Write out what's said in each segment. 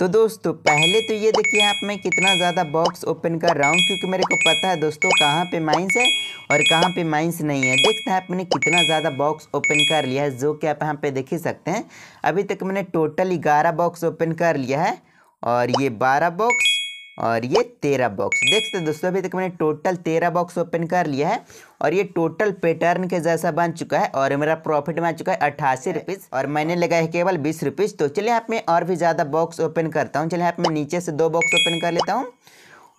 तो दोस्तों पहले तो ये देखिए आप मैं कितना ज़्यादा बॉक्स ओपन कर रहा हूँ क्योंकि मेरे को पता है दोस्तों कहाँ पे माइंस है और कहाँ पे माइंस नहीं है देखते हैं आप मैंने कितना ज़्यादा बॉक्स ओपन कर लिया है जो कि आप यहाँ पे देख ही सकते हैं अभी तक मैंने टोटल ग्यारह बॉक्स ओपन कर लिया है और ये बारह बॉक्स और ये तेरह बॉक्स देख सकते दोस्तों अभी तक मैंने टोटल तेरह बॉक्स ओपन कर लिया है और ये टोटल पैटर्न के जैसा बन चुका है और मेरा प्रॉफिट में आ चुका है अट्ठासी रुपीज़ और मैंने लगा है केवल बीस रुपीज़ तो चलिए आप मैं और भी ज़्यादा बॉक्स ओपन करता हूँ चलिए आप मैं नीचे से दो बॉक्स ओपन कर लेता हूँ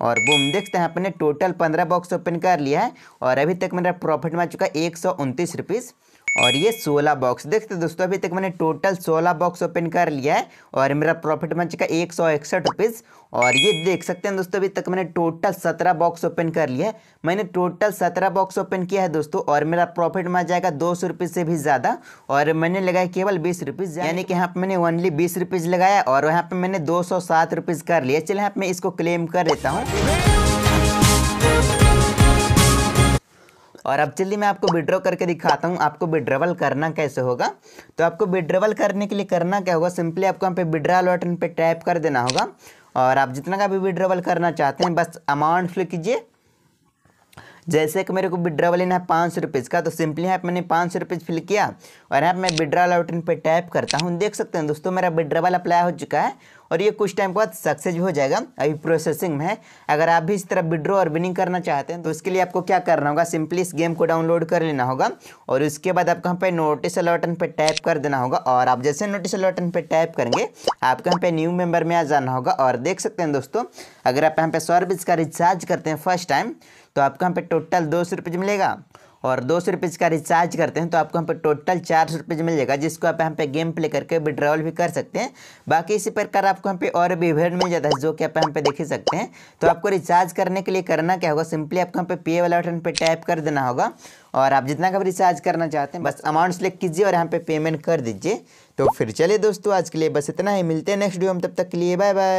और बूम देखते हैं आपने टोटल पंद्रह बॉक्स ओपन कर लिया है और अभी तक मेरा प्रॉफिट में आ चुका है एक सौ उनतीस रुपीज़ और ये 16 बॉक्स देखते दोस्तों अभी तक मैंने टोटल 16 बॉक्स ओपन कर लिया है और मेरा प्रॉफिट बन चुका एक सौ इकसठ रुपीज़ और ये देख सकते हैं दोस्तों अभी तक मैंने टोटल 17 बॉक्स ओपन कर लिया है मैंने टोटल 17 बॉक्स ओपन किया है दोस्तों और मेरा प्रॉफिट मच जाएगा दो सौ से भी ज़्यादा और मैंने लगाया केवल बीस रुपीज़ यानी कि यहाँ पर मैंने ओनली बीस रुपीज़ लगाया और यहाँ पर मैंने दो सौ सात रुपीज़ कर लिया चलिए यहाँ पर मैं इसको क्लेम कर देता हूँ और अब चलिए मैं आपको विड्रॉ करके दिखाता हूँ आपको विड्रॉवल करना कैसे होगा तो आपको विड्रॉवल करने के लिए करना क्या होगा सिंपली आपको यहाँ पे विड्रॉल बटन पे टैप कर देना होगा और आप जितना का भी विड्रॉवल करना चाहते हैं बस अमाउंट फिल कीजिए जैसे कि मेरे को विड्रॉवल लेना है पाँच सौ रुपीज़ का तो सिंपली यहाँ मैंने पाँच सौ रुपीज़ फिल किया और यहाँ मैं विड्रॉल बटन पर टैप करता हूँ देख सकते हैं दोस्तों मेरा विड्रॉवल अप्लाई हो चुका है और ये कुछ टाइम के बाद सक्सेस भी हो जाएगा अभी प्रोसेसिंग में है अगर आप भी इस तरह विड्रो और विनिंग करना चाहते हैं तो उसके लिए आपको क्या करना होगा सिंपली इस गेम को डाउनलोड कर लेना होगा और उसके बाद आपको यहाँ पे नोटिस अलर्टन पर टैप कर देना होगा और आप जैसे नोटिस अलर्टन पर टैप करेंगे आपको यहाँ पे न्यू मेम्बर में आ जाना होगा और देख सकते हैं दोस्तों अगर आप यहाँ पे सौ का रिचार्ज करते हैं फर्स्ट टाइम तो आपको यहाँ पे टोटल दो सौ मिलेगा और दो सौ रुपये का रिचार्ज करते हैं तो आपको यहाँ पर टोटल चार सौ रुपये मिल जाएगा जिसको आप यहाँ पे गेम प्ले करके विड्रॉल भी कर सकते हैं बाकी इसी प्रकार आपको यहाँ पे और भी इवेंट मिल जाता है जो कि आप यहाँ पे देख सकते हैं तो आपको रिचार्ज करने के लिए करना क्या होगा सिंपली आपको यहाँ पे पे वाला बटन पर टैप कर देना होगा और आप जितना का भी रिचार्ज करना चाहते हैं बस अमाउंट सेलेक्ट कीजिए और यहाँ पर पेमेंट कर दीजिए तो फिर चलिए दोस्तों आज के लिए बस इतना ही मिलते हैं नेक्स्ट वीडियो में तब तक के लिए बाय बाय